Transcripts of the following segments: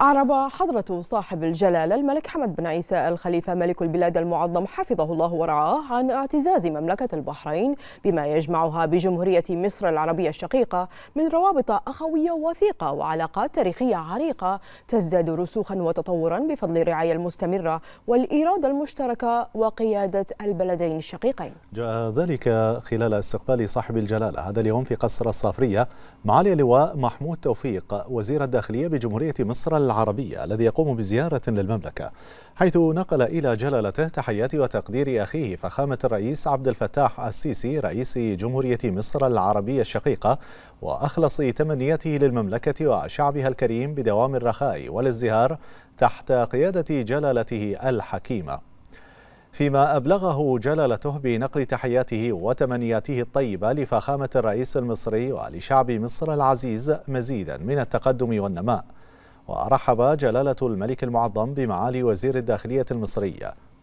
أعرب حضرة صاحب الجلالة الملك حمد بن عيسى الخليفة ملك البلاد المعظم حفظه الله ورعاه عن اعتزاز مملكة البحرين بما يجمعها بجمهورية مصر العربية الشقيقة من روابط أخوية وثيقة وعلاقات تاريخية عريقة تزداد رسوخا وتطورا بفضل الرعاية المستمرة والإرادة المشتركة وقيادة البلدين الشقيقين جاء ذلك خلال استقبال صاحب الجلالة هذا اليوم في قصر الصافرية معالي اللواء محمود توفيق وزير الداخلية بجمهورية مصر العربية الذي يقوم بزيارة للمملكة حيث نقل إلى جلالته تحيات وتقدير أخيه فخامة الرئيس عبد الفتاح السيسي رئيس جمهورية مصر العربية الشقيقة وأخلص تمنياته للمملكة وشعبها الكريم بدوام الرخاء والازدهار تحت قيادة جلالته الحكيمة فيما أبلغه جلالته بنقل تحياته وتمنياته الطيبة لفخامة الرئيس المصري ولشعب مصر العزيز مزيدا من التقدم والنماء ورحب جلالة الملك المعظم بمعالي وزير الداخلية المصري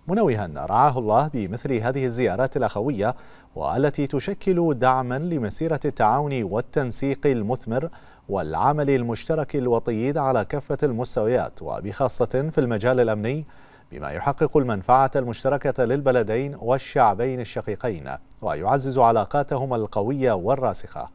منوها رعاه الله بمثل هذه الزيارات الأخوية والتي تشكل دعما لمسيرة التعاون والتنسيق المثمر والعمل المشترك الوطيد على كافة المستويات وبخاصة في المجال الأمني بما يحقق المنفعة المشتركة للبلدين والشعبين الشقيقين ويعزز علاقاتهما القوية والراسخة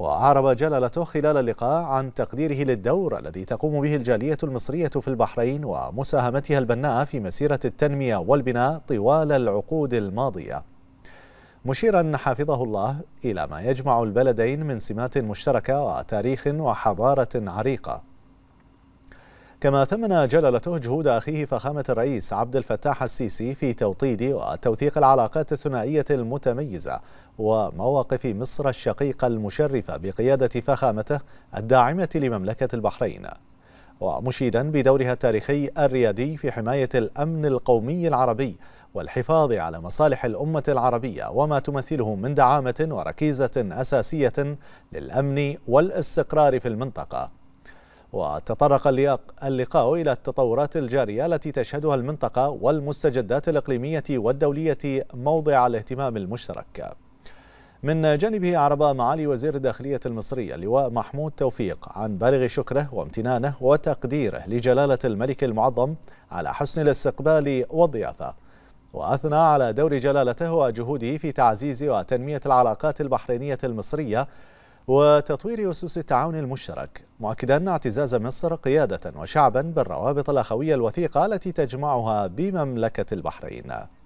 وأعرب جلالته خلال اللقاء عن تقديره للدور الذي تقوم به الجالية المصرية في البحرين ومساهمتها البناءة في مسيرة التنمية والبناء طوال العقود الماضية مشيرا حفظه الله إلى ما يجمع البلدين من سمات مشتركة وتاريخ وحضارة عريقة كما ثمن جلالته جهود أخيه فخامة الرئيس عبد الفتاح السيسي في توطيد وتوثيق العلاقات الثنائية المتميزة ومواقف مصر الشقيقة المشرفة بقيادة فخامته الداعمة لمملكة البحرين ومشيدا بدورها التاريخي الريادي في حماية الأمن القومي العربي والحفاظ على مصالح الأمة العربية وما تمثله من دعامة وركيزة أساسية للأمن والاستقرار في المنطقة وتطرق اللقاء إلى التطورات الجارية التي تشهدها المنطقة والمستجدات الإقليمية والدولية موضع الاهتمام المشترك من جانبه أعرب معالي وزير الداخلية المصري اللواء محمود توفيق عن بالغ شكره وامتنانه وتقديره لجلالة الملك المعظم على حسن الاستقبال والضيافة وأثنى على دور جلالته وجهوده في تعزيز وتنمية العلاقات البحرينية المصرية وتطوير أسس التعاون المشترك مؤكدا اعتزاز مصر قيادة وشعبا بالروابط الأخوية الوثيقة التي تجمعها بمملكة البحرين